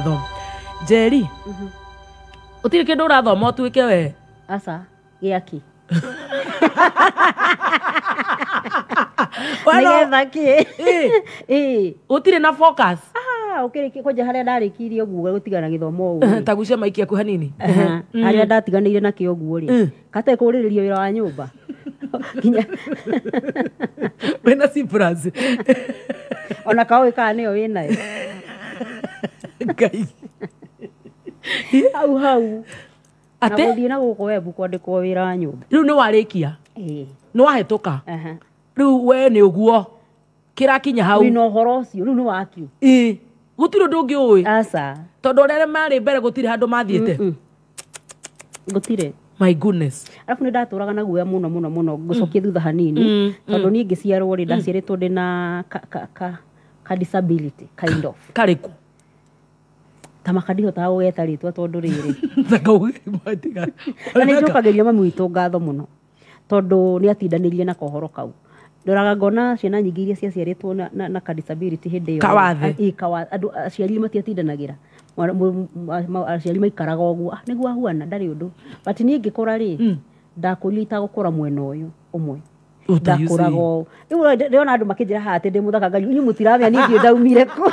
ndathoma njeri utirä mhm. kä ndå å rathoma å tuä ke we aca gä akä getha kä å tirä na kwenja harä a ndarä kirie å guo gå tigana gä thomo å ta gucia maiki aku hanini mm. harä a ndatiganä ire nakä å guo rä gatekå mm. rä rä ria wä ra wa nyå mba wä na ona kaå ä kaa nä yo wä nayo ngai hau hau ate na gå kå webu kwandäkwo wä ra nyå mba rä u nä warä kia nä wahetå ka rä u we nä å guo kä rakinya hau wä na å horo å cio rä u nä wakiu gå tirä ndå ngä å ä rere marä mbere gå tirä handå mathiä te gå my goodness alafu nä ndatå raga na guoya må no må no ngå cokie mm. thutha hanini mm, tondå mm. niä ngä ciarwo rä ndaciarä two ndä ka ka disability kind of kariku ta makadiho ta ũgetha rĩtwa tondũ rĩrĩ na nĩ njũkagĩria mami witũ ngatho muno tondu ni atindanirie na kohoro kau ndoraga ngona ciana nyingĩ iria ciaciarĩtwo na, na, na kadisability hĩndĩ ĩyo andũ aciari matiatindanagĩra aciari maikaraga ũguo ah, nĩguo ahuana ndarĩ ũndũ but niĩ ngĩkũra rĩ mm. ndakũrio mwena ũyũ ũmwe ndakåraga å rä u ona andå makä njä ra hatä ndä må thaka ngai inyuä må tiramä nithiä ndaumire kå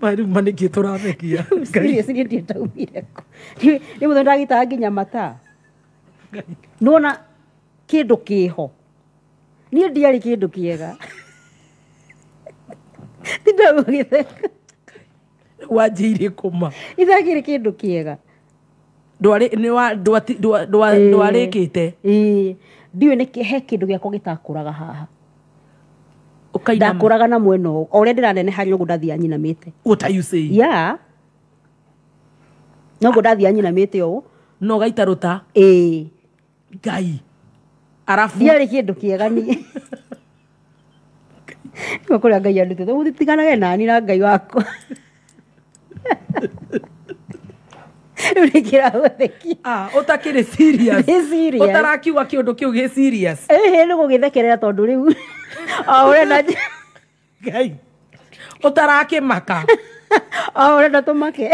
rä u manä kä tå ramekia ndiä ndaumire kå rä må thä ndagä nginya mataa nona kä ndå kä ho niä ndiarä kä ndå kä ega tindagå gä wanjä irä kå ma ithagä rä kä ndå kä ega ndwarä te ndiå nä he kä ndå gä akwa gä takå raga haha ndakåraga na mwena å o rä a ndä raneneha noguo ndathiä anyinamä te ya noguo ndathiä anyinamä te å å no gaita rå ta ä ngai arabu kä ndå kä ega niä nä kå rä a ngai andutete gå tiganage nani na ngai wakwa rä u nä kä ragå åtakärä ah, å tarakiuga kä å ndå kä u gä hä nä gå gä thekerera tondå rä u o å renda å tarakä maka o å rena tå make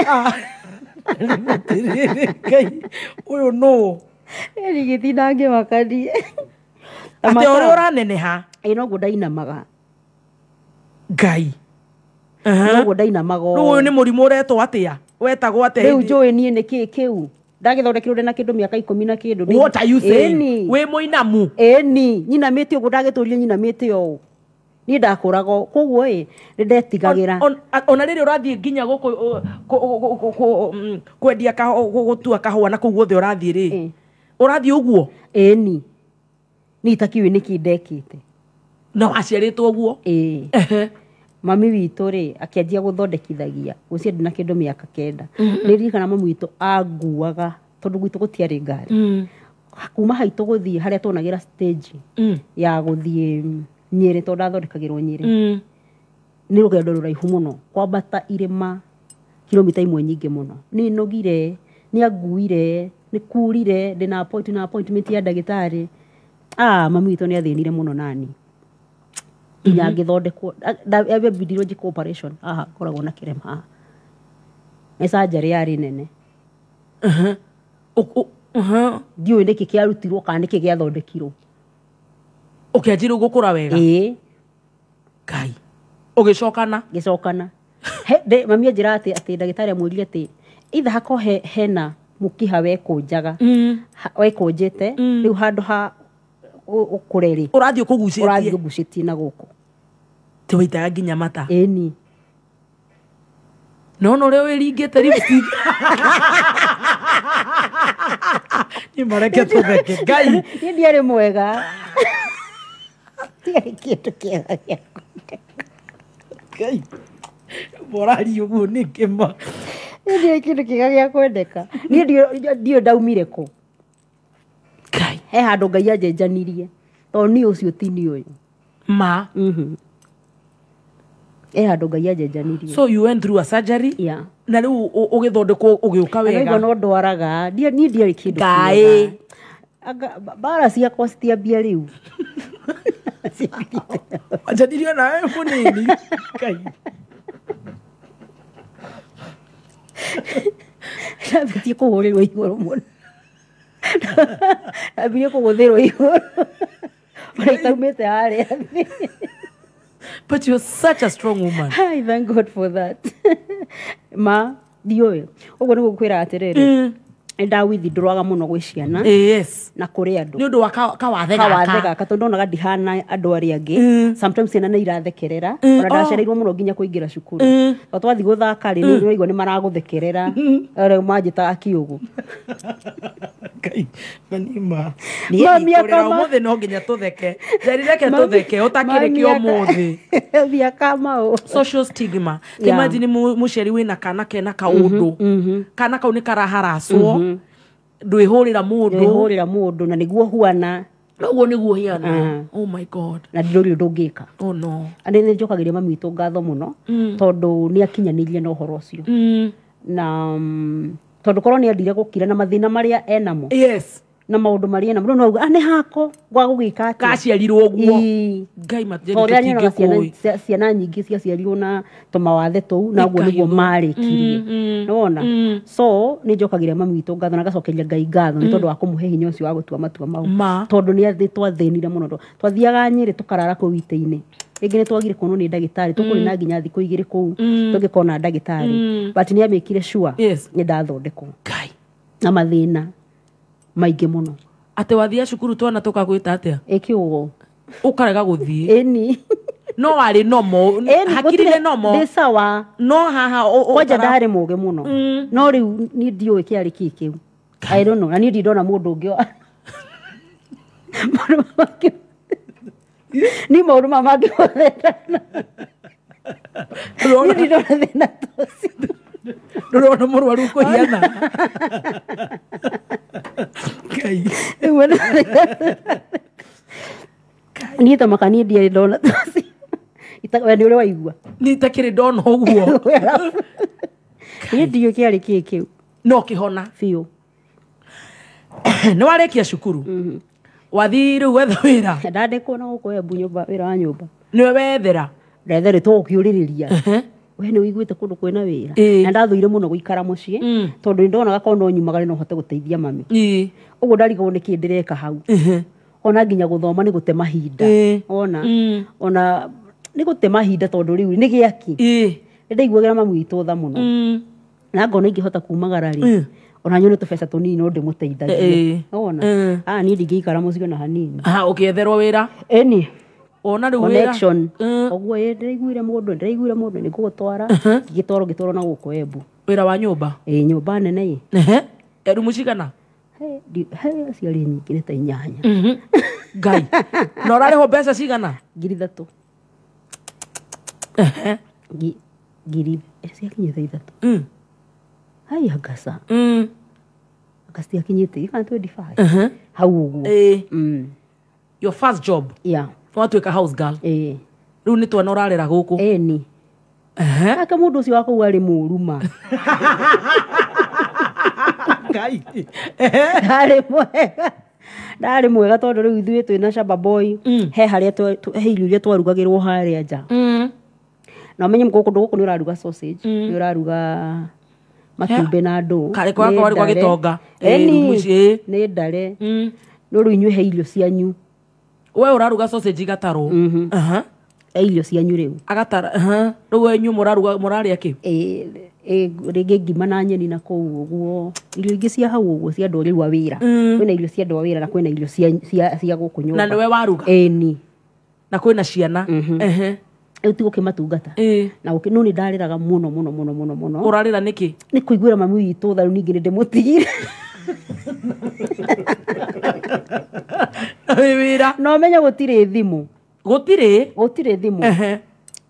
ngai å yå nå rigiti ndangä makanie atä å rä å raneneha ä noguo ndainamaga ngai noguo ndainamaga rä u å yå nä må rimå å retwo atä a wetagwo atä rä u njå ä niä nä kä kä u ndagäthondekirwo ndä na kä ndå mä aka ikå mi na kä ndå wä må inamu äni nyinamä te å guo ndagä tå rie nyinamä te o å niä ndakå rago koguo ä nä ndetigagä ra ona rä rä å rathiä nginya gå mm, kwendia gå tua kahå a na kå guothe å rathiä rä å rathiä å guo äni nä itakiwä nä kä ndekä te na waciarä two å guo mami witå rä anjia gå thondekithagia gå ciandä na kä ndå mä aka kenda nä mm-hmm. ririkana mami witå anguaga tondå gwitå gå tiarä ngari mm. kuma haitå gå thiä harä a twonagä ra mm. ya gå thiä nyä rä tondå ndathondekagä rwo nyä mm. rä nä rå gendo rå raihu må no kwambata irä kiromita imwe nyingä må no nä nogire nä anguire nä kurire ndä na appointment ya ndagä tarä ah, mami witå nä athä nire må no nani Mm-hmm. nginya ngĩthondekwo biological operation haha ngoragwo na kĩrema haha nĩ canjarĩ yarĩ nene kä kä arutirwo kana nĩkĩ gĩathondekirwo ũkĩanjirwo gũkũra wega ĩĩ ngai ũgĩcokana gĩcokana mami anjĩra atĩ atĩ ndagĩtarĩ amwĩrire atĩ itha hako he, hena mũkiha wekũnjaga mm. wekũnjĩte mm. rĩu mm. handå ha ũkũre rĩ gucä tie na kå ti waitaga nginya mata ĩni nona å rä a wä ringä te nä mareke tå theke ngai nä ndiarä mwega ndiarä kä ndå kä ega gä morari å guo nä kä ma nä ndiarä kä ndå kä ega gä a kwendeka niä ndiå ndaumire kå he handå ngai anjenjanirie tondå niä å cio ti niä å yå ma mhm e handå ngai anjenjanirie na rä u å gä thondekwo å gä å ka wega no ndwaraga niä ndiarä kä ndå mbara ciakwa citiambia rä u njanirio nawe må nini ndambitie kå hå rä rwo igå rå må ndambirie kå gå thä rwo igå rå å rä te harä a But you're such a strong woman. I thank God for that. Ma, ndioĩ ũguo nĩguo ngwĩra atĩrĩrĩ mm ndawithindũraga mũno gwĩ ciana yes. na kũrĩ andũ nĩ ũndũ wa kawathe gaka tondũ onaga ndihana andũ arĩa angĩ mm. sometimes ciana nĩ irathekerera mm. ona oh. ndacereirwo oh. mũno nginya kũingĩra cukuru mm. o twathi gũthaka rĩ nĩ waigua nĩ maragũthekerera rĩu manjĩtaga kĩũgũ mamiakaũmũthĩ no nginya tũtheke reke tũtheke ũtakĩrĩ kĩ ũmũthĩ miakamaũ social stigma yeah. imagine mũciari na kana kena kaũndũ mm-hmm, mm-hmm. kana kau nĩ karaharacwo mm-hmm ndwihurira mundu ndwihurira mundu na niguo huana uguo niguo hiana oh my god na ndiruri undu ngika oh no ani ni njokagiria mami witu ngatho muno mm. tondu ni akinyanirie na uhoro ucio mm. na um, tondu korwo ni endire gukira na mathina maria enamo yes na maundu maria na muno auga ane ah, hako gwa gugika ati gaciarirwo guo ngai matjeni ciana nyingi ciaciarirwo na tumawathe tou na guo niguo marikirie mm, mm. nona mm. so ni njokagire mami witu ngatho na ngacokeria ngai ngatho ni tondu wa kumuhe hinya ucio wa gutua matua mau tondu ni twathenire muno twathiaga nyiri tukarara kuu ite-ini rĩngĩ nĩ twagire kuonwo nĩ ndagĩtarĩ tũkũrĩ na nginya thikũ igĩrĩ kũu tũngĩkona ndagĩtarĩ but nĩ amĩkire sure nĩ ndathondekwo na mathĩna maingä må no atä wathia cukuru twana tå kagwä ta atä a kä å å karega gå thiä ni no warä nomo hakiri nä nomo sawa no haha kwanja ndarä må gä må no no rä u niä ndiå ä kä arä kä kä u aärono na niä ndona må ndå å ngä ni maå ndå ma mangä hå thera ndindona thä na ndurona murwaru ukuhiana kai eh, niä tamaka niä ndiarä ndona nä å rä waigua nä itakä rä ndona å guo niä ndiå kä arä kä kä u no kä hona biå nä warä kia cukuru mm-hmm. wathi rä u wetha wä ra ndandä kwo na gå kå wembu nyå ra wa nyå mba nä wethera ndetherä two å kä å rä rä ria we nä wiguä te kå ndå kwä na wä ra na ndathuire må no gå ikara må ciä mm. tondå nä ndonaga korwo no nyumagare na hote gå teithia mami å guo ndarigagwo nä kä ndä reka hau ona nginya gå thoma nä gå te mahinda ona mm. ona nä gå te mahinda tondå rä u nä gä aki nä ndaiguagä ra mamu itå tha må no mm. na ngona ingä hota kumagara rä ona nyone tubeca tunini no ndimutithagie ona a ndingä ikara må cio na hanini å kä etherwo wä ra ona rä u koguo eh. ä må ndå ndäraiguire må ndå nä kå gå twara gä twarwo ngä twarwo na gå kå embu wä ra wa nyå mba ä nyå mba nene ä rumu cigana ciarä nyingä nä ta inyanya mhm. ngai na å rarä ho mbeca cigana ngiri ithatå ngiri eh, ciakinyä te ithatå mm. hai angaca mm. angaca ciakinyä te ikana hau å guo mm. your first job yeah watu watuika house girl eh rä ni nä twana å rarera gå kå ni aka må ndå å cio wakå u arä må ruma mwega ndarä mwega tondå rä u ithuä twä na cababoy mm. he harä a he irio iria twarugagä rwo harä a nja mm. na å menye gå kå ndå gå kå sausage å raruga sausage na å kari kwa kwa ndå karä kwagä tonga nä ndare mm. no rä u inyuä he irio cianyu we uraruga sausage gataro mm mm-hmm. uh -huh. irio cianyu riu agatara uh -huh. riu wenyu muraruga muraria ki e, e, ngima na nyeni na å guo irio ingä cia hau guo cia rä rua wä ra mm. na irio cia andũ a wĩra na kwĩna irio cia, cia, cia gũkũ nyũmba na nĩwe waruga ni na kwĩna ciana mm rä u tigå na matungata no nä ndarä raga må no må no må no må no å rarä ra nä kä nä kå iguä ra mami witå ningä nä ndä må tigire nomenye gå tirä thimå gå tirä thimå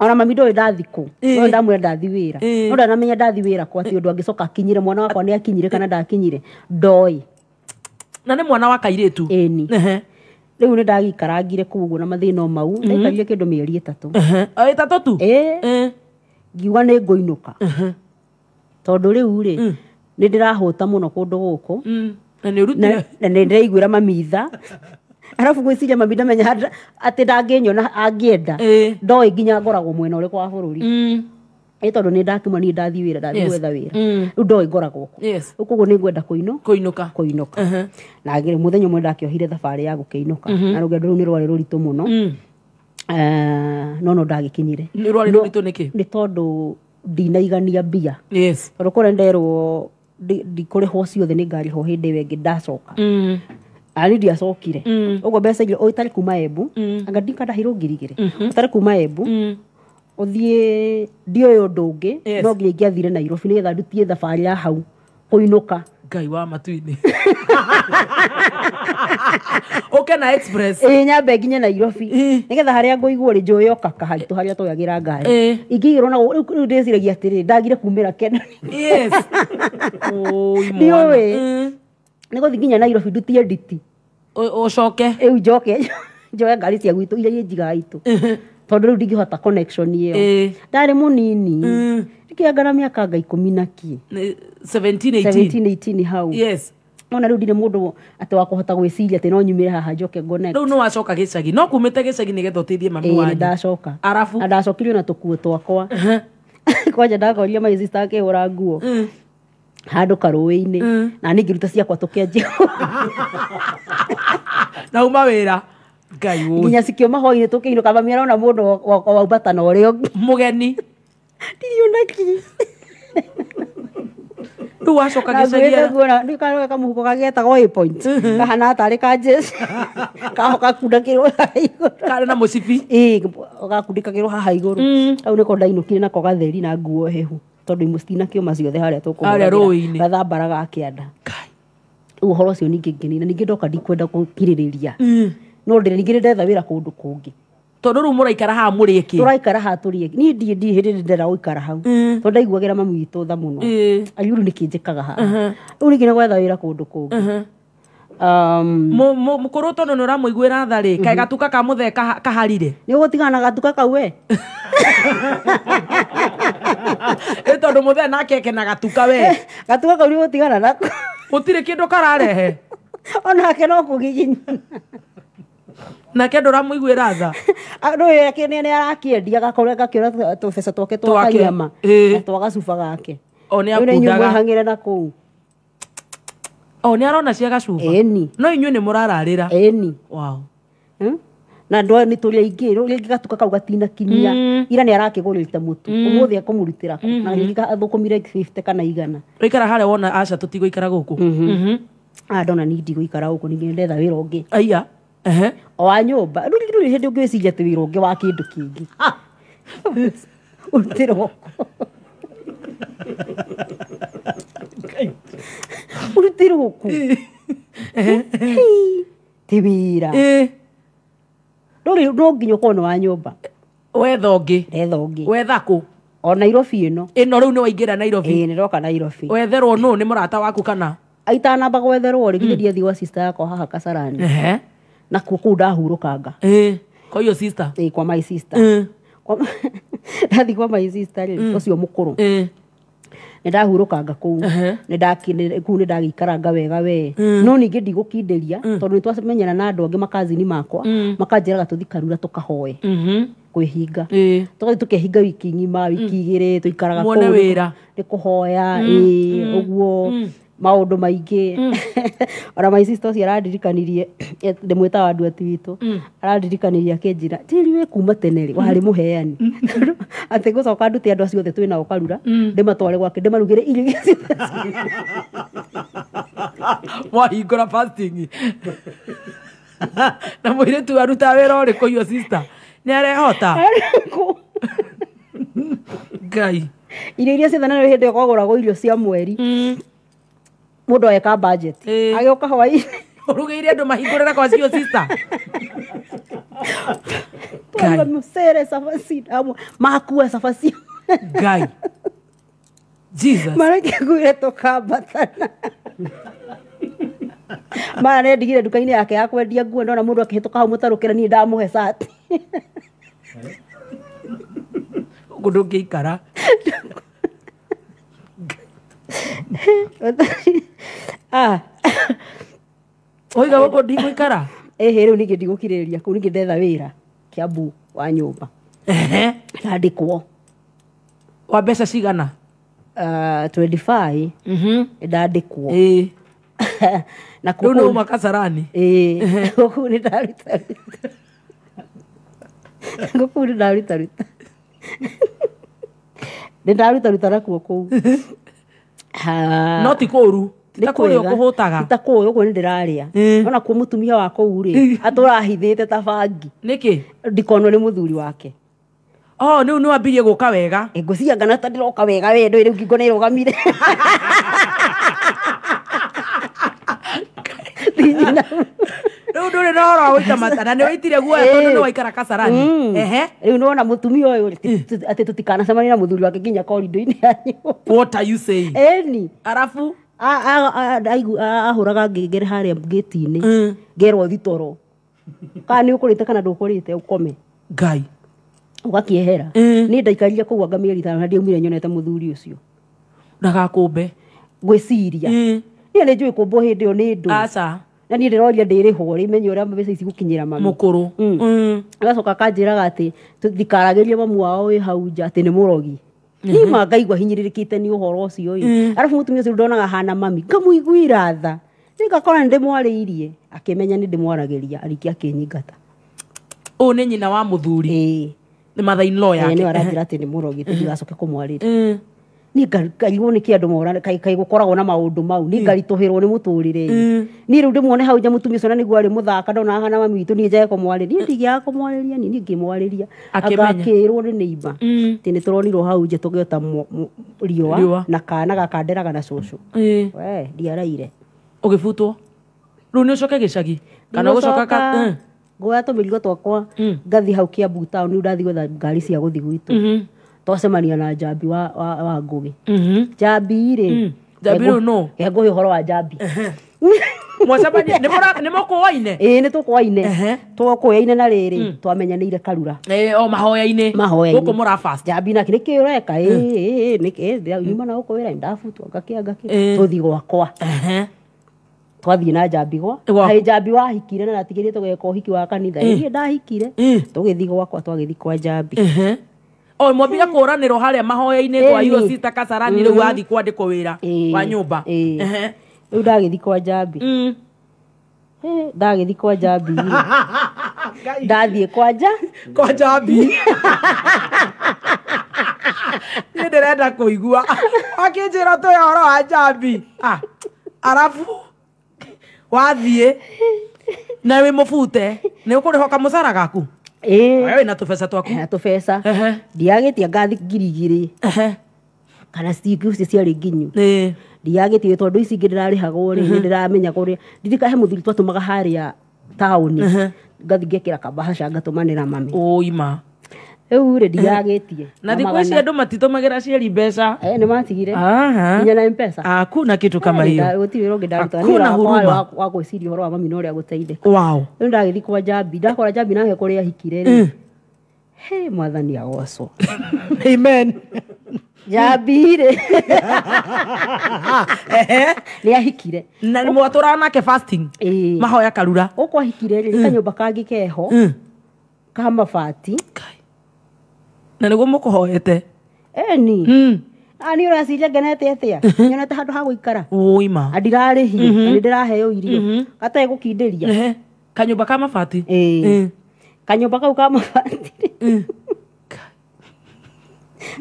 ona mami ndå yå ndathikå dam ndathiwä ra ndånamenya ndathi wä rakatä ndå angä coka akiyre mwana wakwa nä akinyire kana ndakinyire ndoä na nä mwana wa kair tu ni rä u nä ndagkaragire kguona mathä namau naikaie kä ndå mä eri ä tatå tatå tu ngiuga nä ngå inå ka tondå rä urä nä ndä rahå ta må no kå ndå gå kå na nä rutire na nä ndäraiguä ra mamitha arabu gwä ciria mami ndamenya atä ndangä nyona angä enda ndoä nginya ngoragwo mwena å rä kwa wa bå rå ri ä mm. tondå nä ndakiuma niä ndathiä wä ra ndathiä gwetha wä ra mm. rä u ndoä ngoragwo kå koguo nä ngwenda kå inåka uh-huh. na må thenya mwe ndakä ohire thabarä ya gå kä inåka mm-hmm. na rå gendo rä u nä rwarä rå ritå må mm. no no no ndagä kinyire nä tondå ndinaigania mbia tondå kå rä nderwo ndikå ndikurihwo ciothe nä ho hä ndä ä ngä ndacoka mm. ani ndiacokire å mm. mbeca igä å itarä kuma embu mm. anga ndikandahirwo ngiri igä rä å tarä kuma embu å thiä ndi å yå ndå å ngä no nginya ingä athire nairobi nä getha ndutie thabarä ya hau kå inå ka ngai wa matuinä oke na express ä nyambe nginye nairobi nä getha harä a ngå igwo rä njå ä oka harä a twagä ra ngari ingä igä rwo na rä u ndä ciragia atä rä ndagire kumä ra kenani ndiå ä nä gå thi nginya nairobi ndutie nditi å coke ä u njoke njoe ngari cia gwitå iria njĩnjigaga itå tondå rä u ndingä hota ä yo ndarä må nini kä angana mä aka nga ikå mi na kä hau yes ona rä u ndirä må ndå atä wakå hota gwä ciria atä no nyumä re haha njoke ngone rä u no wacoka gä cagi no kumä te gä cagi nä getha å teithie mami ndacoka arabu ndacokirio na tå kuo twakwa kwanja ndakoria maicista akä hå ra nguo handå karå inä na nä ngä ruta ciakwa tå kenjä nauma wä ra nginya cikä mahoinä tå kä inå kamba miarona må ndå waumbata na å rä a må geni ndiriå riu wacoka gäcariakanä ka må huko kagäetagwo haha igå rå kau nä ko ndainå kire na nguo tondå imå citina kä maciothe harä a tå kå anda u å horo å cio ningä na ningä ndoka ndikwenda gå kirä rä ria mm-hmm. no ndä ningä nä ndetha wä ra kå ndå kå ngä tondu riu muraikara haha muri ki turaikara haha turi ki ni ndi ndi hindi ndera uikara hau tondu ndaiguagira mamu witu tha muno ayuru u haha riu nä gwetha wä ra kå kå ndå wira kundu um, kungi mukuru tondu ni uramuiguira tha ri kae mhm. gatuka ka muthe kaharire nä å ni ugutigana gatuka kau we ä tondå må the nakeke na gatuka we gatuka kau nä gå tigana nako gå tirä kä ndå kararehe onake no kå giginya nake ndå ramå ra tha rå nä arakä agakorwo agakä ora tå beca twake twakaiama na twagacuba gake o nä akundagaihangä re na kå u o nä arona cia gacuba ni no inyuä nä må rararä ra ni wow hm? na andå nä tå rä aingä rä ngä gatuka kau gatinakinyia mm. ira nä arakä gå rä ta må tu å mm. må thä akå må rutä ra na rä thå kå mire kana igana å ikara harä a wona aca tå tigå ikara gå kå mm-hmm. mm-hmm. andona ah, nä ndigå ikara gå kå ningä ndetha wä ra å ngä aiya wa nyumba nduri hindi ungiciria ati wira ungi wa kindu kingi urutiroko urutiroko ti wira no nginya ukorwo nĩ wa nyũmba wetha ũngĩ wetha ũngĩ wetha kũ o nairobi ĩno ĩno rĩu nĩ waingĩra nairobi ĩĩ nĩ ndoka nairobi wetherwo nũ nĩ mũrata waku kana aitanamba gwetherwo rĩ githĩ hmm. ndiathiĩ gwa sister yakwa haha kacarani na kuu ndahurukanga eh, kwa hiyo sister eh, kwa my sister eh. kwa ndathi kwa my sister ucio må kå rå eh. nä ndahurukanga kå u kå u nä ndagäikaranga wega we no ningä ndigå kindä ria tondå nä twamenyana na andå angä makazini makwa mm. makanjä raga tå thikarura tå kahoe mm -hmm kwĩhinga tũgathiĩ tũkehinga wiki ng'ima wiki igĩrĩ tũikaraga kũu nĩ kũhoya ũguo maundu maingi mm. ona my sister cio araririkanirie ndimwitaga andu ati witu mm. araririkanirie akinjira tiri we kuma tene ri wari muheani mm. ati gucoka andu ti andu acio othe twinao karura ndimatware gwake ndimarugire irio iria wahingura fasting na tu aruta wĩra ũrĩkũ iyo sister nĩ arehota ngai irio iria ciathananio hĩndĩ ĩyo go irio cia mweri mm mundu eka budget agiuka hwaini urugeire andu mahingurira kwa cio sister msere safasi damu makua safasi gai jesus mara kigure tukambatana mara nendigire nduka-inĩ yake ya kwendia nguo ndona mũndũ akĩhĩtũka hau mũtarũkĩre niĩ ndamũhe cati ngũ ndũngĩikara Ah. oiga gå kå ndigåikara ähä rä u nä ngä ndigå kirä rä ria kå u nä ngä ndetha wä ra kä ambu wa nyå mba ngandä kwo wa mbeca cigana ah, mhm. ndandä kwo na rä u nä uma kacarani gå kå nä ndaruta nä ndaruta nakuo kå u no ti kå ru itakwega hutaga itakwega guo a ona kuo tumia wa kå atå rahithä te ta bangi nä kä ndikonwo nä må thuri wake nä oh, u nä wambirie gå ka wega ngucia ngana ta ndiroka wega we rä u ngingo nä ni irugamire riu ndå rä na å rwa mata na nä waitire guoya tondå eh. nä waikara kacarani mm. rä u nä wona må tumia å yå eh. atä tå tikanacemani na må thuri wake nginya korindo-inä yanyu arabu ahå raga ngengere harä a ngäti-inä eh. ngerwo thitoro kana nä å kå rä te kana ndå kå rä te å kome ngai å gakiehera nä ndaikarire kå u anga mä eri thano na ndiaumire nyonete må thuri å cio ndagakå mbe gwä ciria niä nä njå ä kå mbwo hä ndä ä yo nä ndå na niä ndä roria ndä rä hwo rä menye å rä a mbeca ici gå kinyä ra mami må kå rå agacoka kanjä raga atä thikaragä ria mamu wao wä hau nja atä nä må rogi nima ngaigua hinyä rä rä kä te nä å horo å cio mm. arabu må tumia å cio ndonaga hana mami ngamå iguira tha ngakora nä ndä mwarä irie akä menya nä ndä mwaragä ria arikia akä nyingata å nä nyina wa må thuri nä mathainloyanä aranjä ra atä nä må rogi tå ndigacoke kå mwarä ra mm ningaigwo nä kä andå mora kaigå koragwo na maå ndå mau nä hmm. ngaritå hä rwo nä må tå rä re hmm. niä rä u ndä muone hau nja må tumia cona nä guo arä må thaka ndona hana mami witå niä njage kå mwarä ria ndigä kå mwarä ria ni ngä mwarä ria agakä rwo nä nä imba hmm. tä nä tå ronirwo hau nja tå gä ota riåa na kana gakanderaga na cåcå we ndiaraire å gä butwo rä u nä å coke gä cagi kana gå coka ngoya tå mä rigo twakwa ngathi hau kä ambu taå nä u ndathi ngari cia gå thi gwitå twacemania na jambi wa, wa, wa ngũgĩ mm -hmm. jambi rĩ mm. jambi rĩu no ngũgĩ ũhoro wa jambi mwacemania nĩ mũkũaine ĩĩ nĩ tũkũaine twakũyaine na rĩrĩ mm. twamenyanĩire karura o mahoya-inĩ mahoya-inĩ gũkũ mũrabas jambi nake nĩ kĩĩ ũreka mm. nyuma na gũkũ wĩra ndabutwo ngakĩa ngakĩa tũthiĩ gwakwa twathiĩ na jambi gwa hai wahikire na natigĩrĩte gũgeka ũhiki wa kanitha ĩĩ ndahikire tũgĩthiĩ gwakwa twagĩthiĩ kwa jambi o mwambire hmm. kuraniro haria mahoya-ini gwa iro cita kasarani riu hmm. athi kwandikwo wira wa nyumba riu ndagithi kwa njambi hmm. ndagithi kwa njambi ndathiä kwanja kwa njambi niä ndä renda kå igua akä njä ra tå ya wa njambi ah, arabu wathiä na wä må bute nä å kå rä hoka må cara gaku ä eh. na tå beca twaku tå beca ndiagä tie ngathi ngiri igä rä kana citingi cio ciarä nginyu ndiagä tie tondå ici ingä ndä rarä hagwo rä nä ndä ramenya rä a ndirikahe må thiri twatå maga harä a taå ni ngathi ngekä ra kambahaca ngatå manä ra mami ima rä rä ndigagä tie na thikå ici andå matitå magä ra cieri mbeca nä matigire nginya na mpesa aku ah, na kä tå kama hiågå tirä rå ngä ah, ndarutana wa gwä ciria å horo wa mami na å rä a gå teithä rä u ndagä thiä kwa jambi ndakora jambi nake kå rä ahikire rä mm. he mwathani agocwo amen jambirä nä ahikire na mwatå ra nake mahoya karura å kwahikire rä mm. kanyå mba kangä keho mm. ka mabati na nä guo må kå hoete ni hmm. ani ah, å raciria ngenete atä nyonete handå ha gå ikara ma ah, ndirarä hi mhm. nä ndä raheo irio mhm. gategå kindä ria kanyå mba ka mabati kanyå mba kau ka mabati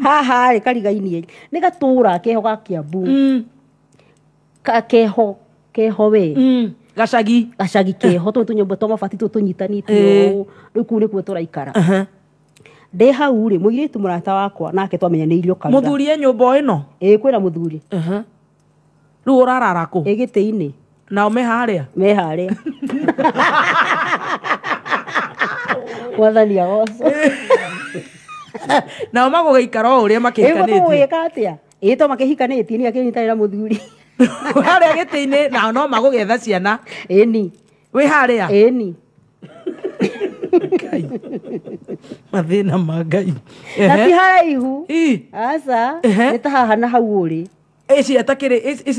haha rä karigainie nä gatå ra keho ga kä ambu mm. keho keho we mm. gacagi gacagi keho tå tå nyå mba twa mabati tå tå nyitanite rä u kuu nä kuo tå raikara ndä hau ri må irä tu må rata wakwa nake twamenyanäirio kamå thuri e nyå mba ä no ä kwä na må thuri rä u å rarara kå ä gä tä inä nao meharä a meharä a mwathani agoco nao magå gä o å rä a makä hikanä ka atä a ä to makä hikanä tie nä akä nyitanä na må thuri harä a gä tä inä nao no magå getha ciana ä ni wä harä a ä ni mathä mathina ma ngai na ti haraihu aca nä ta haha na hau å rä ici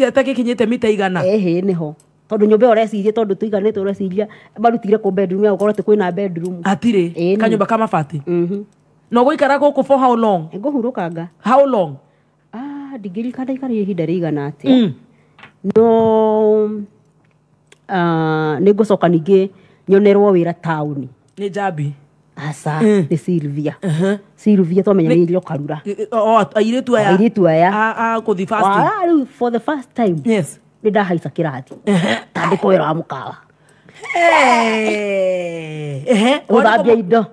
atakä te mita igana ähä nä ho tondå nyå mba ä yo recirie tondå tå iganä te å reciria marutire kå bedroom ya gå korwo kwä na bedroom hatirä kanyå mba kamabati no gå ikara gå kå for how long ngå hurå kanga how long ah, ndingä rikana ikarä ihinda rä igana atä mm. no ah, nä ngå coka ningä nyonerwo wä ra taåni ni jabi asa nä mm. silvia uh -huh. silvia twamenya nä irio karura oh, aya airä tu aya gå thiä for the first time yes nä ndahaica kä rathi uh-huh. tandä koä ra må kawa uh-huh. gå thambia indo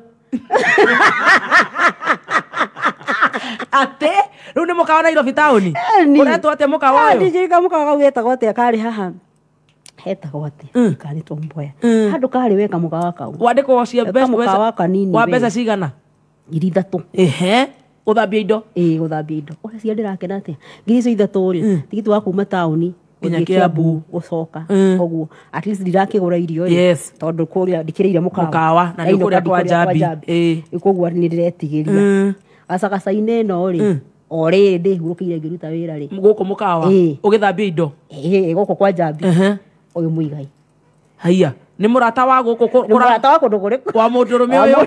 atä rä u nä må kawa nairobi taåni å eh, retwo atä må kawa å ah, yå ndigä ka må kawa gau getagwo atä akarä haha hetagwo atä mm. ikarä two karä weka må gawa kau wandäkwo ciamũkawa kanini wa mbeca cigana ngiri ehe gå thambia indo ä gå thambia indo å rä a cia ndä rakena atä ngiri icio ithatå rä mm. tigiti wa kuma taåni nginya kiambu gucoka koguo mm. at least ra irio yes. tondu kuria ndikirire mukawa na ndikuria kwa jambi koguo nindiretigiria mm. gacagacaini ino ri o riri ndihurukire ngiruta wira ri guku mukawa ugithambia indo guku kwa jambi uyu muigai haiya nä må rata wa gå kå må rata wa kå ndå gå rä kå wa må ndå rå mä å yå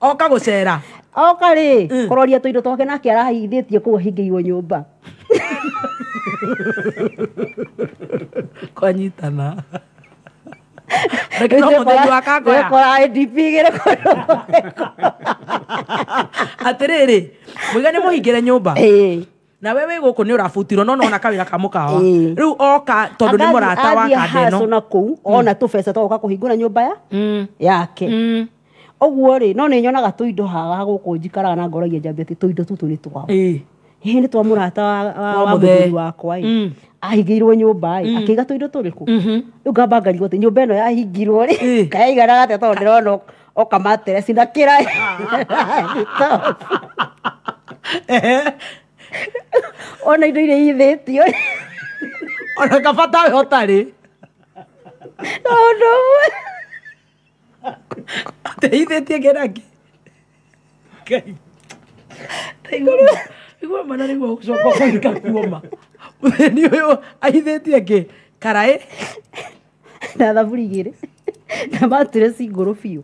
oka gå cera oka rä mm. kå roria tå indo twake nake arahithä tie kå u ahingä irwo nyå mba kwanyitana atärä rä må iga nä må hingä re nyå mba na wewe wä gå kå nä å rabutirwo no nona kawä ra kamå kawa eh. rä u oka tondå nä må rata wa kandeno kå u ona tå beca twagoka kå hingå ra nyå mba ya mm. yake oguo mm. rä no nä nyonaga tå indo haga gå kå njikaraga na ngoragia njambi atä tå indo tå tå nä twao hä nä twa eh. må rata wa må thuri wakwa mm. ahigä irwo nyå mba akä iga tå indo tå mm-hmm. rä kå rä u ngamba ngarigwo atä nyå mba ä no yahingirwo rä eh. kayaiganaga atä tondå ndä rona okamatereci na kä ra ona indo iria ihithĩtio ona kabata we ũtarĩ no ũndũ ũmwe teithĩtie kĩraki igua mana nĩguo gũcoka kwaika kuoma mũthĩni ũyũ ahithĩtie kĩ karaĩ na thaburi igĩrĩ na matirĩ cingũrũ biũ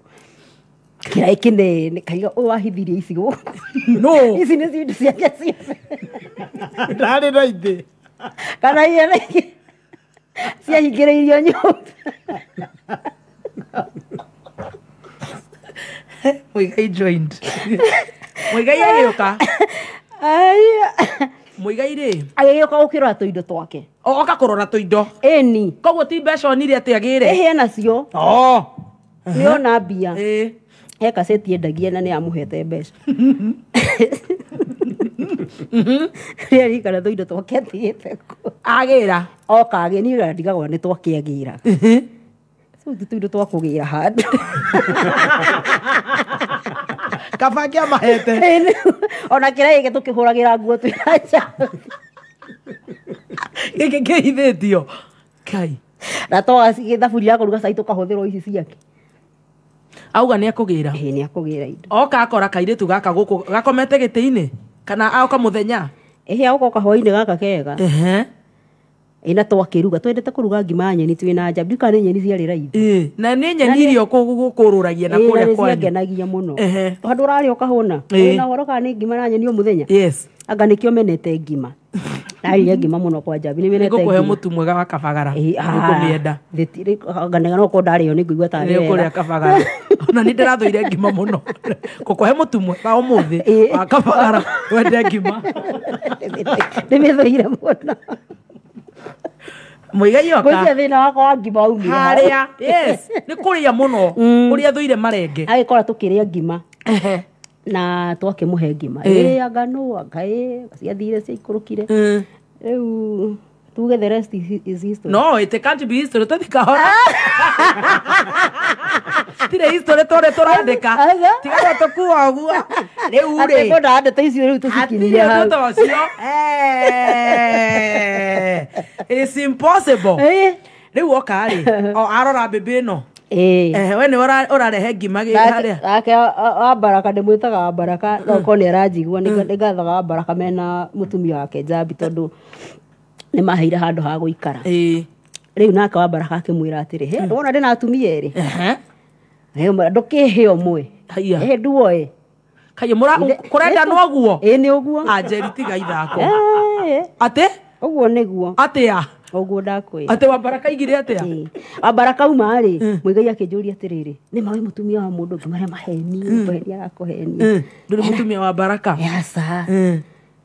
kä kinene kaiga å oh, wahithirie ici ici nä cio indo ciake ciothe ndarä na kana iana ciahingä rä irio nyå mwigai joined mwigai agä å ka mwigai rä agä gä å ka gå kä rora tå indo twake oka kå rora tå indo ni koguo ti mbeca atä agä re ä hä enacio oh. nä ona mbia he endagia na nä amå mbeca rä arä ikara tå indo twake atigä te agä ra okagä ni niä randigagwa nä twakä agä ra tå indo twakå gä ra handå kaba kä amahete ona kä rä gä tå kä hå ragä ra nguo twä ranja gä kä kä hithä tio kai na twagacigä thaburi yakå ruga cai tå kahå thä rwo ici ciake auga nä akå gä ra nä akå gä ra indo oka akora kairä gaka gå kå gakomete gä tä-inä kana aoka må thenya ähä aoka kahwainä gaka kega ehe ina twakä ruga twendete kå ruga ngima nyeni twä na njambi kana nä nyeni ciarä raithi na nä nyeni iria kå rå ragia na kå rä a kwangenagia må no handå å rarä o kahåna na horo kana nä ngima na nyeni o må thenya anga nä kä o menete ngima narire ngima må no kwa njambi nä menete ngå må tu mwega wa kabagara kå mä enda nganegana å korwo ndarä o nä ngå igua tarä kabagara ona nä ndä rathåire ngima må no gå må tumwe ta må thä wa kabagara wende ngima nä mä thå ire må no muigaiokaä thä na wakwa wa ngima aumharä a nä kå rä a må no å rä a thå ire marenge agä kora tå kä rä a ngima na twakä må he ngima ä anganoa ngaä ciathire ciaikå rå kire rä u Tuge, the rest is, is history. No, it can't be history. Tå thika hora. Tirä history tå rä tå randä ka. Tigana tå kuga å guo. Rä u rä. Atä ndå ndä ta icio rä u tå cikirie hau. Atirä ndå tocio. Rä u okarä. O arora mbämbä ä no we nä årarehe ngima harä ake wabaraka ndä mwä taga wabaraka okorwo nä aranjigua nä ngathaga wabaraka mena må tumia wake njambi tondå nä maheire handå ha gå ikara rä u nake wambaraka akä mwä ra atä rä wona ndä na atumia erä ndå kä hä o mwe nduoä kaä kå renda no guo ä nä å guo anjeri tiga atä å guo nä guo atä a oguo ndakwä atä wambaraka igire atä a wambaraka uma rä må igai akä njå ria atä rä rä nä maä må tumia wa må ndå ngä marä a maheni heni agakå henia ndå rä må tumia wa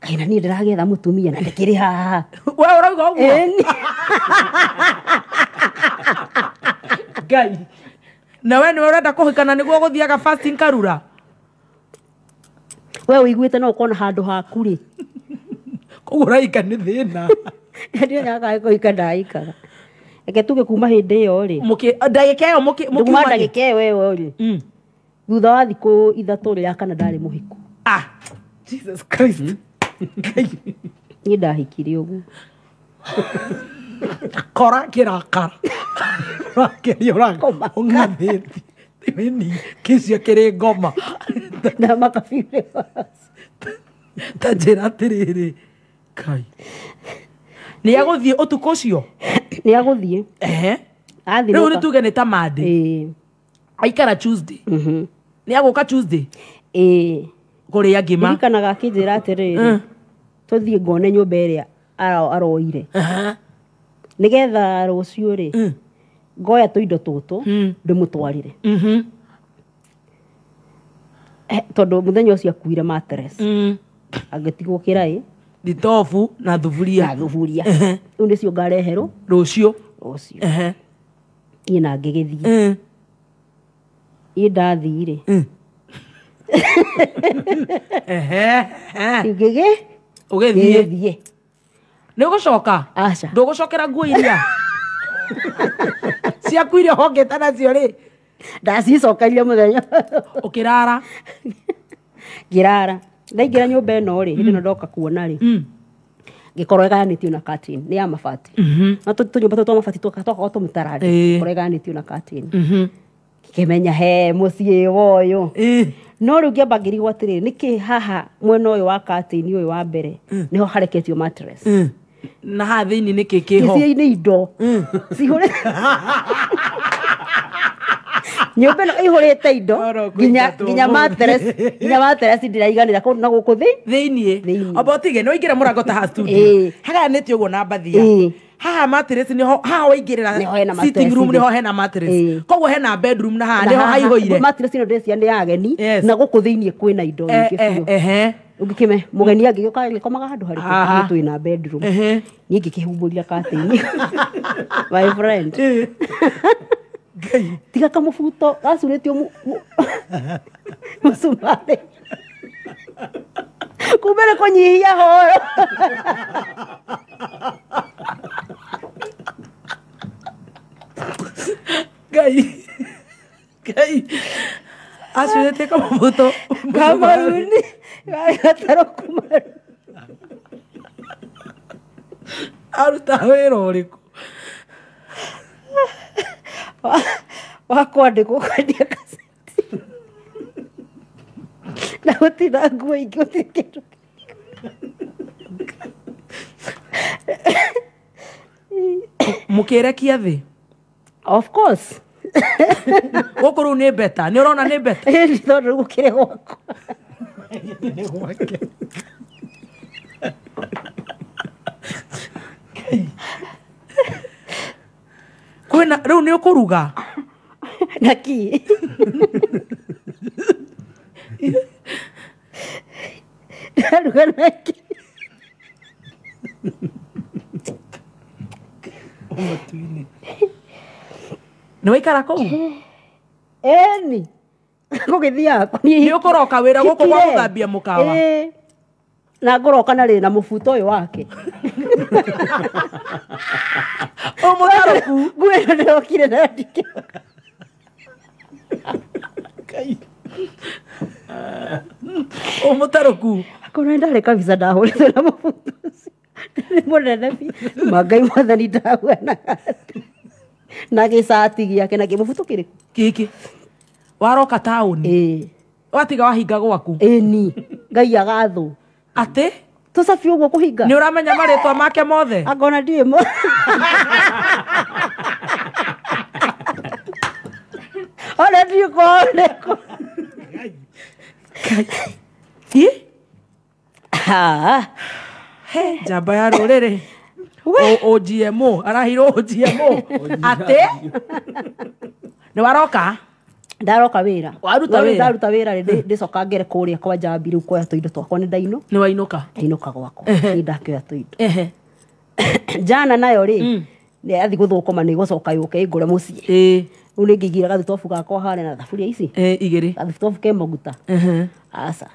na ni ndä ragetha må tumia na ndä kä rä haha we å rauga å guo ngai na we nä we å renda kå hä kana karura we å iguä te no å kona handå haku rä koguo å raika nä thä na ndionyagaä kå hika ndaikaga reke tuge kuma hä ndä ä yo rä ndagä ka ä yo kuma muki ka ä yo ä yo rä thutha wa thikå ithatå rä ra kana ndarä må hä ah, Jesus Christ. Mm -hmm niä ndahikire å guo kora kä rakara rakäria å ng'athä ti kä cio kä rä ngoma ta njä ra atä rä rä kai nä agå thiä å tukå å cio nä agå thiä rä u nä tuge nä ta mandä aikara nä agå ka kuria ngima ndirikanaga rä hm. tå thiä ngone rä a aroire rå rũciũ rä ngoya indo hm. re mhm. tondå må thenya å cio akuire matres hm. kä raä thitobu na thuburia na thuburia ngareherå rå ngareherwo rå rũciũ niĩ na ngĩgĩthiĩ niĩ ndathiĩ rĩ gä gä å å nä gå coka ndå gå cokera nguo iria ciaku iria hongete nacio rara ngä rara ndaingä ra nyå mba ä rĩ hĩndĩ ĩno mm. ndoka kuona rä ngä rĩ mm. gĩkorwo ĩganĩtio na nä ya mabati na nyå tũu twa mabati twakorwo tũmĩtarari gĩkorwo ĩganĩtio na curtain mm-hmm. eh. ngĩmenya mm-hmm. he mũciĩ woyũ eh no rä u ngä rigwo atä nä kä haha mwena å yå wa katä-inä å yå wa mbere mm. nä ho hareketio matres mm. na haha thä inä nä kä kä ho gä indo cihå rä ä no ihurite indo nginya nginya matres nginya matres ndiraiganira kå na gå kå thä thä iniä obotige no ra må rango ta ha studio haganä tie å guo na mbathia haha mattress niho haha waingirira sitting room ho hena mattress koguo hena bedroom na haha niho haihoire mattress ino ndĩrecia nĩ yageni na gũkũ thĩiniĩ na indo eh, nyingĩ eh, biũ ũngĩkĩme mũgeni angĩgĩũka gĩkomaga handũ harĩ twĩ na bedroom niĩ ngĩkĩhumbũria katĩinĩ my friend tiga kamũbuto gacurĩtio mũcumarĩ kumbe nakũnyihia hoyo g a i g a i a c u r t e kamũbũtũ k a m a u n i gatarũ kumaru aruta wĩra ũrĩkũ wakwandĩkwo kwendia ikuti na gue ikuti quero. Mukere kia ve? Of course. Kokoro ni beta, nirona ni beta. Hili ndo mukere wako. wake. kwina riu ni ukuruga na ki algo al mec. nä waikara kå u eni gå gä thiaga nä å kå roka wä ra gå kå gwa gå thambia må kawa na ngå roka na rä na må buto å yå wake å må taroku nguä ä no nä rokire na ndike å må akona ndareka visa ndahũrĩte na må mũnenebi mangai mwathani ndahuanaga na gä ake na kĩmũbutu kĩrĩkũ gĩkĩ waroka taũni watiga wahinga gwaku ĩni ngai guo kå hinga nä å ramenya marä twa make mothe akona ndiĩ mo ona ndiĩ njamba ya rå rä rä ogmo arahirwo ogmo atä nä waroka ndaroka wä ra ndaruta wä ra ndä coka ngere kå rä a kwa njambi rä u kuoya tå indo twakwa nä ndainå nä wainå ka ndainå ka gwakwa nä ndakä oya tå njana nayo rä mm. nä athi gå thå koma nä gå coka yå ke ngå re må ciä rä u nä ngä igira gathitobu gakwa hare na thaburia ici igä rä gathitobu ke maguta aca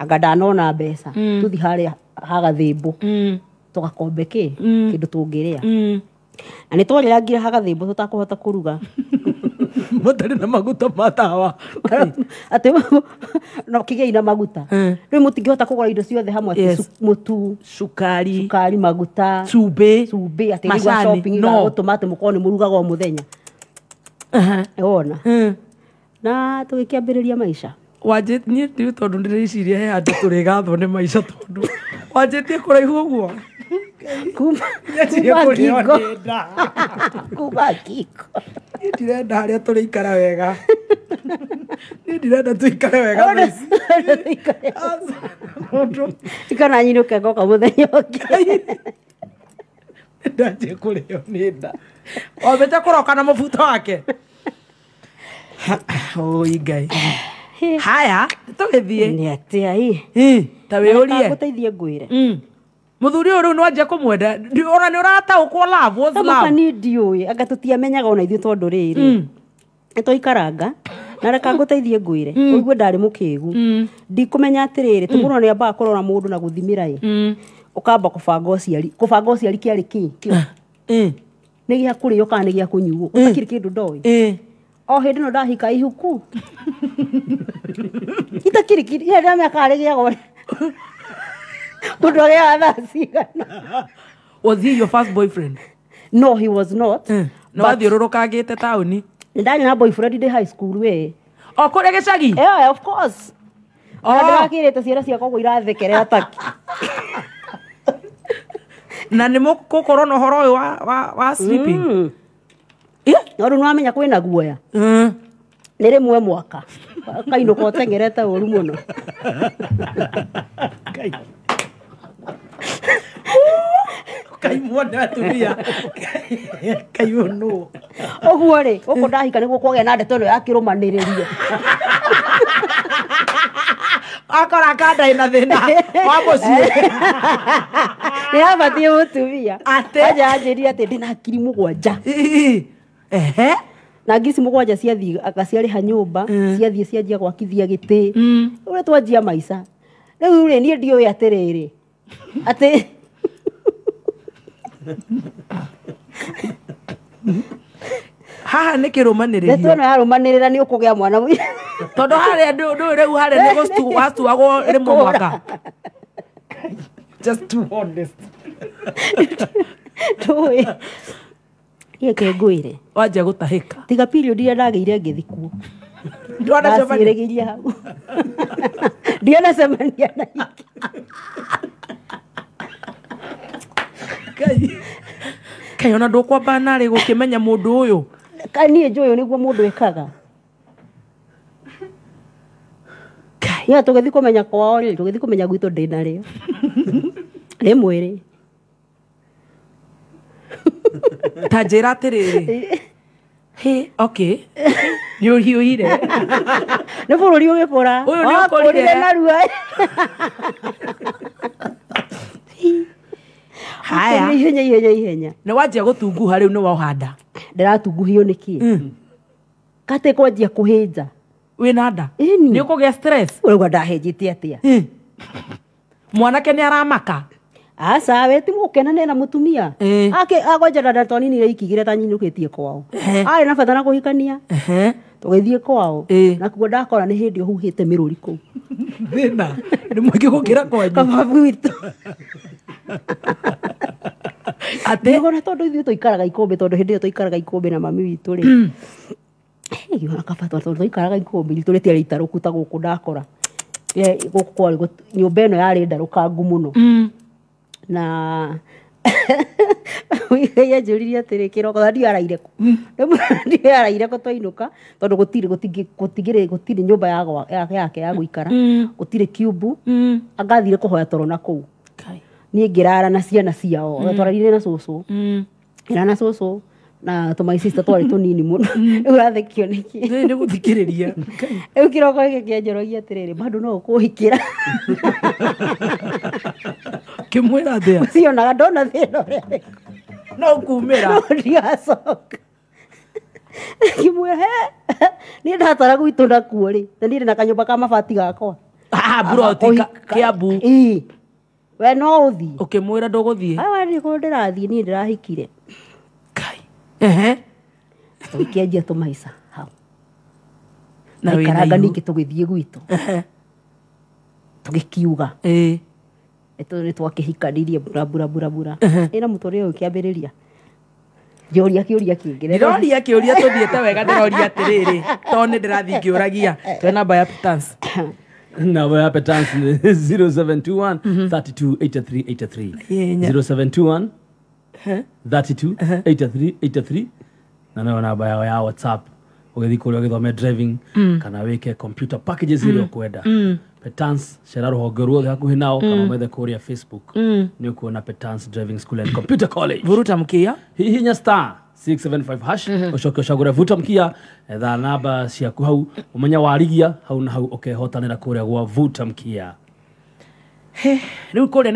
anga ndanona mbeca tå tuthi harä hagathimbu mm. tugakombe kä mm. kä ndå tå ngä rä a na nä twarä rangira hagathimbu tå takå hota kå ruga matarä na maguta matawa atä kä gä na maguta hm. rä u må tingä hota kå gora indo ciothe hamwe må tu cukari cukari maguta cumbä cumbä atä gå tå ma atä må korwo nä må rugaga o må thenya uh-huh. wona hm. na tå gä kä ambä rä ria maica wanjĩtie ndiũ tondũ ndĩreciria he rä tũrĩgathwo nä maica tondũ wanjĩtie kũraihu ũguo kuma kiko niĩ ndirenda rä ikara wega niĩ ndirenda tũikare wega mũndũ ikana nyinũke goka mũthenya ũngĩ ndanjie kũrĩo nĩ nda ombĩte kũroka na mũbuto wake oi ngai haya tugithie nä atä a ta wä å rie gå teithie ngwä re muthuri mm. uyu no anjia kumwenda ona ni urataukwo love tamuka ni ndiuĩ anga tutiamenyaga ona ithuĩ tondũ rĩrĩ mm. nĩ twaikaranga na reka ndikå menya atä ndarĩ mũkĩgu mm. ndikũmenya atĩrĩrĩ tũmũno nĩ ambaga kũrora mũndũ na gũthimĩra ĩ ũkamba kũbanga ũciari kä ũciari kĩarĩ kĩ eh. eh. nĩ gĩa kũrĩo kana nĩ gĩa kũnyuo kä ndå ndoä o hä ndä no ihuku itakirikiri ä rä a mä akarä gä agore må ndå agä aga thaa cigana was he your first boyfriend no he was not eh, no athiå rå rå kangä te taåni nä ndarä na boyfriend ndä high school we o kå rä gä cagi eh, oh, of course ona oh. ndä rakä rä te ciana ciakoguo irathekerera taki na nä må kå korwo na å horo å yå wa sleeping mm no rä u kwina guoya mm. nä rä mwe mwaka kainå ko å tengerete å ru må kai kaimuone atumia kaiu nå å guo rä gå kå ndahika nä guo gena na ndeto ä no yakä rå manä rä rie akora kanda ina thina wa mucii ni abatiä må tumia atä anjanjä ri atä ndä na kiri må gwanja ehe na ngisi mugwanja ciathiĩ agaciarĩha nyũmba eh. ciathiĩ cianjia gwakithia gĩtĩ mm. ũrĩa twanjia maica rĩu rĩ niĩ ndiũĩ atĩrĩrĩ atĩ haha nä kä rå manä rä rio ä no yarå ra nä å kå gä a mwana tondå harä a ndå rä u harä nä gå watuagwo rä må mwaka just to honest ndå ä ikengwire wanjia gutahika tiga period iria ndageire ngithikuo ndwanacemaniregiria hau ndionacemania na kai ona ndukwamba narä gå kä menya må ndå å gukimenya mundu uyu. yå nä guo må ndå ekaga tå ya thiä kå menya kwao rä tå gä thiä kå menya gwitå ndä o rä mwä rä ta njä ra atä rä rä hä nä å ire nä bå rå ri å gä bå ra å yå nä rire narua ihenya ihenya ihenya nä wanjia gå tunguha rä u nä wahanda ndä ratunguhio nä kä gatä mm. kwanjia kå hä nja wä na nda nä å kå gä a å rauga ndahä te atä a mwanake nä aramaka aca wä ti må nä na må tumia eh. agwenjera ndatwa nini rä ikigä re ta nyinä kä tie kwao eh. arä na bata na kå hikania eh. tå gä thiä kwao na kuo ndakora nä hä ndä å huhä te mä rå ri kå u na nä mwä ngä gå kä ra kwanjukababuitå atägona tondå ithuä tå ikaraga ikåmbä tondå hä ndä ä yo tå ikaraga ikåmbä na mami witå rä hmm. ona tå ikaraga ikåmbä ritå rä tiarä itarå ku ta gå kå ndakora gå kwarä nyå mba ä no yarä ndarå kangu må no hmm na wigaia njũririe atĩrĩ kĩroko ndio araire kũ hmm. ndio araire tondu gutire tondũ gutigire gutire nyumba ya yake ya gũikara hmm. gũtirĩ kiumbu hmm. angathire hoya toro na kũu ni ngirara na ciana ciao twarainire na cũcũ ngĩrara na na tumaicista twarä tå nini må no mm-hmm. rä u rathekio kä nä gå thikä rä ria rä u kä roko gä kä njorogia atä rä rä bado no å kå hä kä ra kä mwä ra thä cionaga ndona thä no rä a no kumä ra ndigacoka kä mwä he niä ndatwara gwitå nakuo rä na nirä na kanyå mba ka mabati gakwa we no å thiä å kä mwä ra ndå gå thiä ndä rathiä niä ndä rahikire tå gä ehe ikĩanjia tũmaica hau naikaranga ningĩ tũgĩthiĩ gwitũ tũgĩkiuga nĩ å mburaburabura kä mũtũrĩre rä kĩambĩrĩria ngĩũria kĩũria kĩngĩ ndĩroria kĩũria tũthiĩte wega ndĩroria atĩrĩrĩ to nĩ ndĩrathiĩ ngĩũragia twe namba ya pitans namba ya pitans 0721 328383 0721 32 na ya whatsapp ugethi kå rä a å gä thome driving mm. kana wä ke computer packages mm. irä kwenda mm. petans cera rå honge ruothe hakuhä nao kana methe mm. kå rä a facebook nä å kuona petans driving school and computer college vuruta hihinya star 675 vuta mkia etha namba ciaku hau menya warigia hau na hau rä a gwa vuta mkia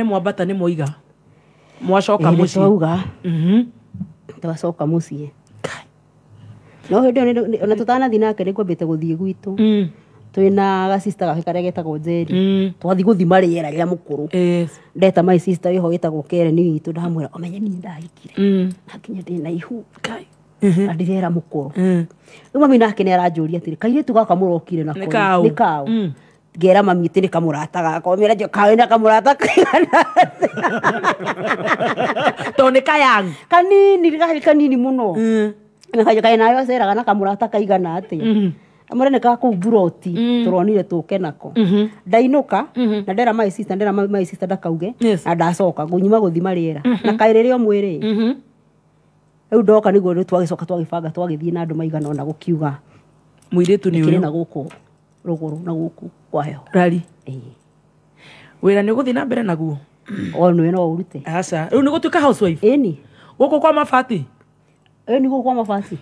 mwambata moiga mwacoka må ciĩtwauga mm-hmm. twacoka må ciä no hä ndä ä ona tå tanathiä nake nä kwambä te gå thiä gwitå mm. twina gasista gake karia getagwo njeri mm. twathi guthima riera rĩa mukuru yes. ndeta my sister wiho gitagwo kereni witå ndamwä omenye niä ndahikire mm. nakinya ndä na ihu mm-hmm. na ndirera mukuru mm. rä u mami nake nä aranjå ria atä rä kairä tu gaka må rokire nako nä kao ngera mami tä rä kamå gakwa mä ra kaä na kamå rata kaigana tondå nä kayang kanini gari kanini må no kaä mm. nayo aceraga na kamå rata kaigana atä må mm-hmm. rene ka kå u buroti mm. tå ronire tå ke nako mm-hmm. ndainå ka mm-hmm. na ndera maicista ndera maicista ndakauge na ndacoka gå nyima gå thima rä era na kaä rä rä o mwä rä rä ni ndoka nä guo rä twagä coka twagä banga twagä thiä na andå maigana ona gå kiuga må irä tu nä å na gå kå rå gå rå na gå wayo rari wä ra nä gå thiä na mbere naguo nä no å rute aca rä u nä gå tuä ka kå kwa mabati ĩni gå kwa mabati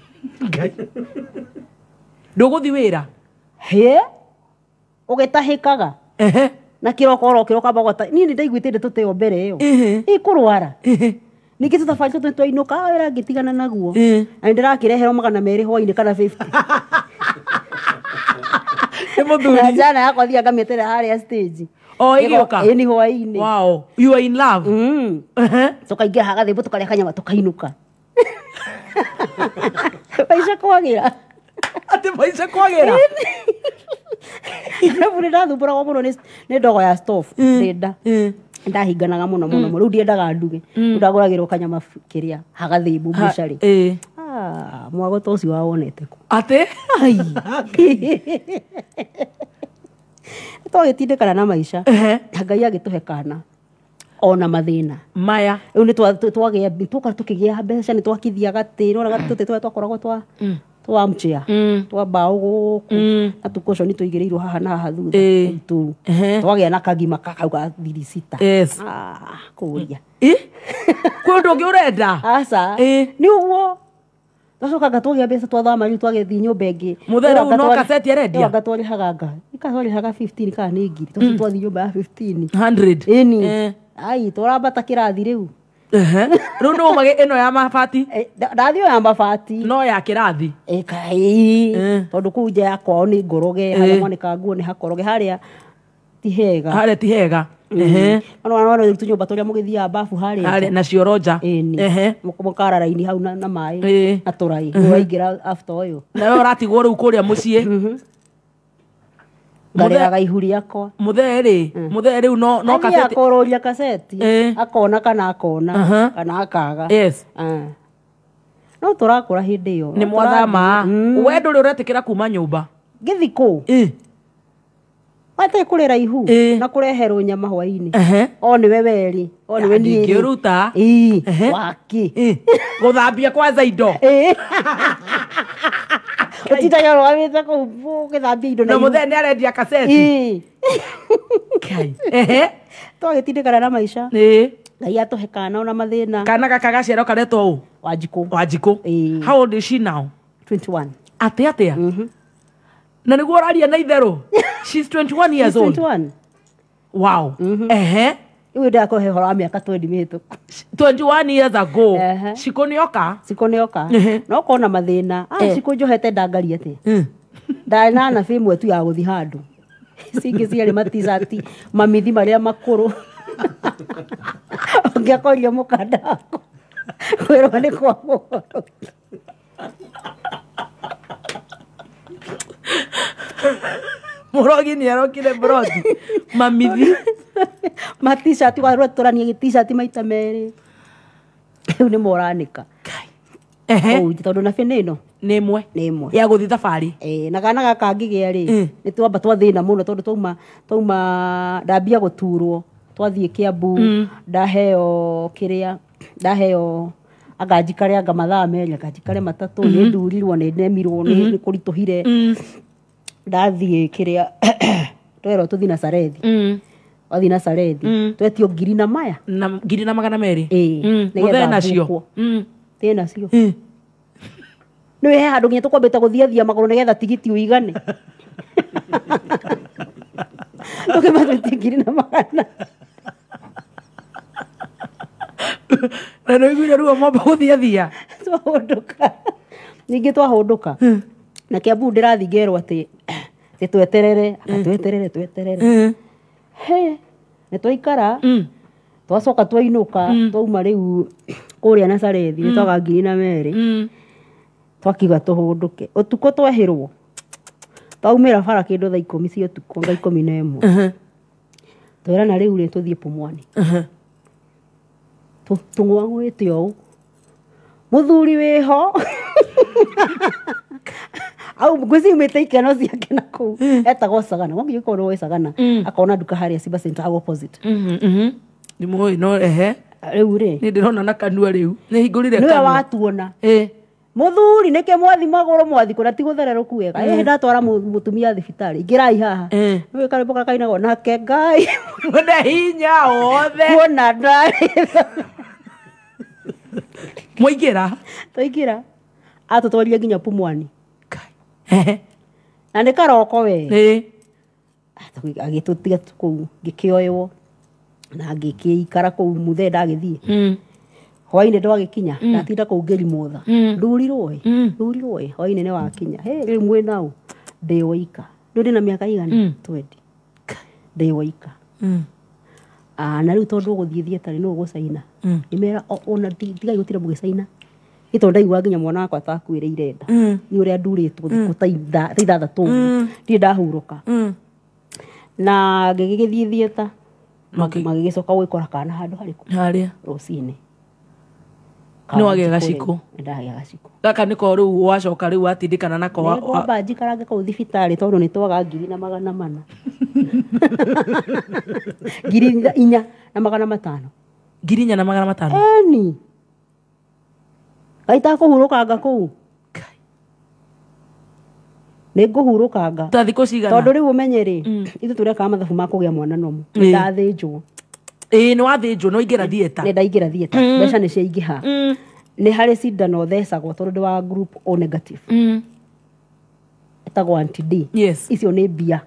ndå gå thiä wä ra hä å gä tahä kaga na kä roko orokä roka bagota niä nä ndaiguä te ndä tå teo mbere ä yo ä kå rwara nä kä tå thabarä tå twainå ka tigana naguo na nä ndä rakä rehero magana merä hwainä kana nä må thuri na njana yakothi akamä terera a stage o igä oka ä nä hwainä you are in love mm. tåkaingä haga thä mbå tå karä a kanyama tå kainå ka maica kwagä ra atä maica kwagä ra arabu nä ndathumburagwo må no nä ndogo ya rä mm. nda mm. ndahinganaga må no må no må rä u ndiendaga nduge ndagå ragä rwo kanyama kä rä a hagathä mbu mbucarä mwagå ta å cio wawonete kå atä twagä tindäkana na maica ngai agä tå he kana ona na maya rä u twagä tå kä gä a mbeca nä twakithia gatä rora gatä tå tä twa twakoragwo twa mm. twa mchia mm. twa na tå mm. na tukoco haha na haha thutha twagä a na kagima kakau ga thirisita yes. ah, kå ria kwä å ndå å ngä å renda nä å guo twacokaga tågä a mbeca twathaa mari twagethii nyå mba ä ngä må therä u no kaseti twarä nga ikatwarä haga kana nä ngiri tå mm. twathi nyå mba ya ä eh. ai tårambata kä rathi rä u rä u nä åmagä ä no ya mabati ndathi ä yo ya mabati no ya kä rathi eh, kai eh. tondå kå u nja yakwao nä ngoroge harä a mwanä kanguo nä hakoroge harä a tihega harä a tihega Mm-hmm. ona nyå mba tå rä a må gä thiaga mbabu harä na cioroja må kara raini hau na maä na tå rai å ra å yå nawe å ratigwo rä u kå rä a må ciä mm-hmm. ngarä aga ihu rĩakwa må thee mm. rä må thee rä u nokakå ria kaseti akona kana akona kana akaga ah. no tå rakå ra hä ndä ä yo nä mwathama mm. we ndå rä å retä kä ra kuma nyå mba ngä thikå atä kå rä na kå reherwo nyama hwainä o nä we werä o nä we ningä ruta wakä gå thambia kwanza indo å tindaga rwamä te kå u gä thambia indo na må thenya nä arendia kaseti twagä tindä kana na maica ngai atå he kana ona mathä na kana gaka gaciarwo karetwo å wanjikå wanjikå how old is she now 21 atä atä a na niguo raria na itherå shes 21 years old wow mm -hmm. horo wa mä aka mä tå ku years ago cikå nä oka cikå nä oka no kona mathä na ah, eh. cikå njohete ndangari atä hm. ndarä na nabi ä tu ya gå thi handå cingä ciarä matiati mamithi marä a makå rå å ngä akorio må kanda kwä rwo nä kwamå murogi nä arokire mamithi maticati warä tå rania gä maita merä rä u nä moranä ka tondå nabä nä no nä mwe nä mwe ya thiä thabarä na kana gaka ngä gä a rä nä twamba twathä na må no tondå twauma twauma ndambia gå turwo twathiä kä ambu mm. ndaheo kä rä a ndaheo anganjikare anga mathaa merä aganjikare matatå nä ndurirwo nä nemirwo nä mm-hmm. kå ritå hire mm ndathiä kä rä a twerwo tå thiä na carethi mm. wathi na carethi mm. twetio ngiri na maya na ngiri na magana merä ä mm. nacio tä nacio nä wä he handå nginya tå kwambä te gå thiathia magå rå nä getha tigiti å igane tå kä matwätie ngiri na magana na nä å iguire ruo momba gå thiathia twahå ndå ka ningä twahå ndå ka na kiambu ndirathingerwo atä tä tweterere akatweterere mm. tweterere mm. he nä twaikara mm. twacoka twainå ka twauma rä u kå rä a na carethi nä twaga ngiri na merä twakiga tå hå ndå ke å tukå twehä uh-huh. rwo twaumä ra bara kä ndå tha ikå mi cia tukå nga ikå mi na ä mwe twärana rä u rä tå thiä pumwani uh-huh. tå ngwagwä te å må thuri wä ho au ngwĩci umĩte ikeno yake na kũu mm. etagwo sagana gwangĩ korwo wĩ sagana mm. akona duka harĩa ciba center hau opposite ni mm-hmm, mm-hmm. ndimũĩ no ehe rĩu rĩ ni ndĩrona na kanua rĩu nĩ hingũrire kanua mm. nĩwe watuona eh muthuri nike mwathi maguru mwathi kuna ti guthererũku wega ä hä ndatwara mutumia thibitarä ingä rai haha nä karä ka kainagwo nake ngai na hinya wothe kuona ndarä mwaingä ra twaingä ra atå twarie nginya pumwani na nä karoko we agä tå tiga kå u ngä kä oä na ngä kä ikara kå u må muthee ndagä thiä hmm. hwainä ndwagä kinya hmm. ndatinda kå u ngä rimå tha rurirwoä hmm. rurirwoä hwainä nä wakinya rä u mwä naå ndä waika rä u ndä ah, na mä aka igana twendi ndä waika na rä u tondå gå thiä thiä tarä nä å gå caina nä mera ona ndigai gå tira må gä caina itu ndaiguaga nginya mwana wakwa atakwä irenda mm. nä å rä a ndurä two mm. thikå ta ithathatå ndirä ndahurå ka na ngä gä gä thiä coka gå kana handå harä kå harä a rå cinä nä wagä gacikå ndagä gacikå gaka nä ko rä u wacoka rä u watindä kana nakoamba njikarange kau thibitarä tondå nä twaga ngiri na magana mana ngiri inya na magana matano ngiri inya na magana matano ni kanga ko nä ngå hurå kanga tondå rä u å menye rä mm. ithu tå akaga mathabu ma kå gä a mwana nomu mm. ndathä njwo ä nä wathä no ingä ra thieta nä ndaingä ra thieta mm. mbeca nä ciaingä ha nä harä no thecagwo tondå ndä wa group o negative ätagwo antd icio nä mbia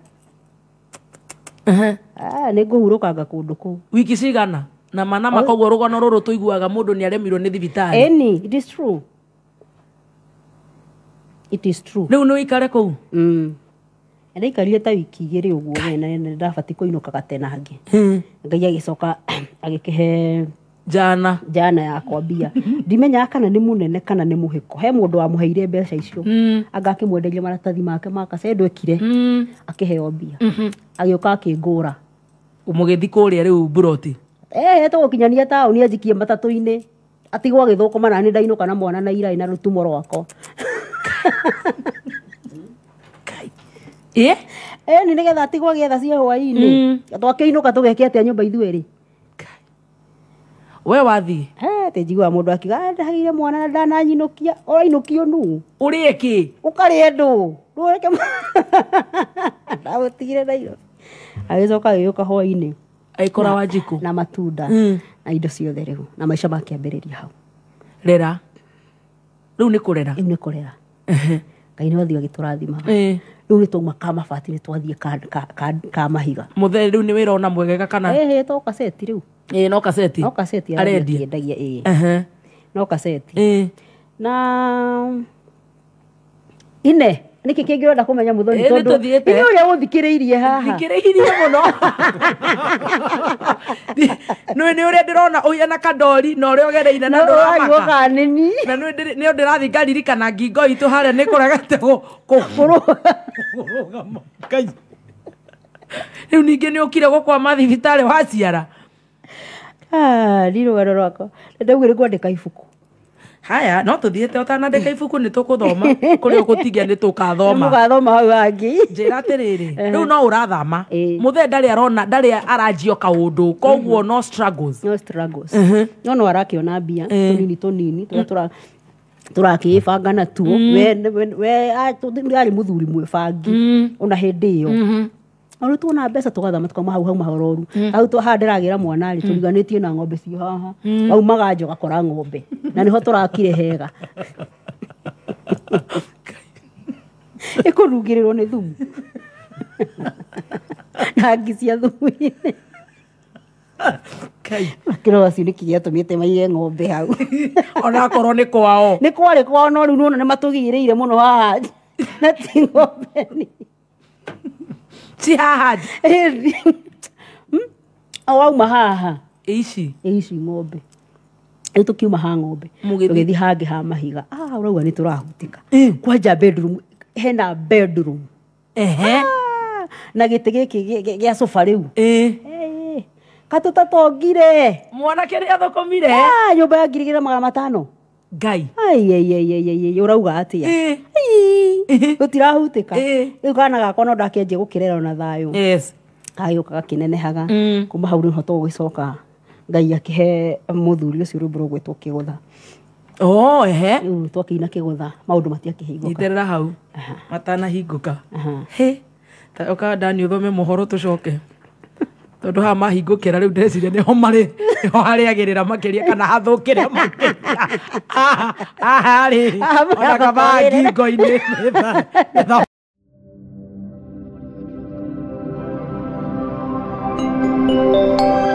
nä ah, ngå hurå kanga kå ndå kå u wiki cigana na manama oh. koguo rugano ruru tuiguaga mundu ni aremirwo ni thibitari any it is true it is true riu ni uikare kuu mm ndaikarire ta wiki igiri uguo na ndabati kuinukaga tenange hmm. ngai agicoka agikihe jana jana yakwa mbia ndimenyaga kana ni må nene kana ni må he må wa wamå heire mbeca icio mm. anga akä mwenderia maratathi make makase ndwekire mm. akä heo mbia mm -hmm. agä å ka akä ngå ra må gä thiä kå rä a rä u ehetwo gå kinyania taåni anjikie matatå-inä atigwo agä thå koma nanä ndainå kana mwana na irai na rå tumo rwako eh, ni nä nä getha atigwo agä etha cia hwainä mm. twakä inå ka tå geke atä a nyå mba ithuerä we wathi eh, tinjiguaga må ndå akiuga ndahagä mwana na ndananyinå kia orainå kio nu å rä kä å karä endå rå reke ndagå tigire nairo agä coka agä å ka hwainä wa wanjiku na matunda mm. na indo ciothe riu na maica ria hau rera riu ni kurera nä kå rera ngai nä wathiä agä tå rathima eh. rä u nä twauma ka mabati nä twathiä ka, ka, ka, ka mahiga må rä u nä wä rona mwegega kana ä eh, eh, to rä u noka seti noka seti kaseti ä no kaseti na ine nä kä kä ngä renda kå menya må thoni tondå å rä a å thikä rä irie hahakä rä irie må no nä å rä a ndä rona å iana kandori na å rä a å gereire na ndårakanini na nä ndä rathi ngaririkana ngingo itå harä a nä kå regete kå rå rä u ningä nä å kire gå kwama thibitarä waciara ah, rirå gero rwakwa nä ndaugä rä kwandä ka ibuku haya no tå thiä te å tanandä ibuku nä tå kå thoma kå rä å gå tigia nä tå kathoma gathoma hau angä njä ra atä rä rä rä u no å rathama må the ndarä arona ndarä aranjio kaå ndå koguo no no no arakä ona mbia tå nini tå nini tå banga natuo arä må thuri mwä bangi ona hä ndä ä yo ona twona mbeca tugatha matuka hau hau mahororu mm. hau tu ha ndiragira mwana ri mm. turiganitie na ngombe cio haha mm. au magajo gakora ngombe na niho turakire hega ikurugirirwo ni thumu na ngicia thumu-inĩ kĩrora cio mä te maire ng'ombe hau onakorwo nä kwao nä kwarä kwao no rĩu nona nĩ matũgirĩire mũno haha na ti ng'ombe Hmm? wauma haha ici ici ng'ombe rä tukiuma ha ng'ombe tå ha hangä ha mahiga å ah, rauga nä tå rahutä ka kwanja hena bedroom ah, na gä tä gä kä gä a coba rä u katå tatongire mwanake rä athå komire ah, nyå mba yangirigä ra magana matano ngai urauga atia eh. eh. gutirahutika eh. riu kana gakwa no ndakenjia gukirera na thayå agä thayo gagäuka nenehaga mm. kuma hau rä gå gä coka ngai akä he må thuri å cio rwä mbå rå gwätwo kä gå tha oh, rä twakäina kä gå tha maå ndå matiakä hingå nyiterera hau matanahingå ka å ka ndani å thome må horo tå coke tondå haha mahingå kä ra rä u ndeciria niho mari niho hariagirira makiria kana hathukire makiria ahari ona kaba ngingo-ini thank you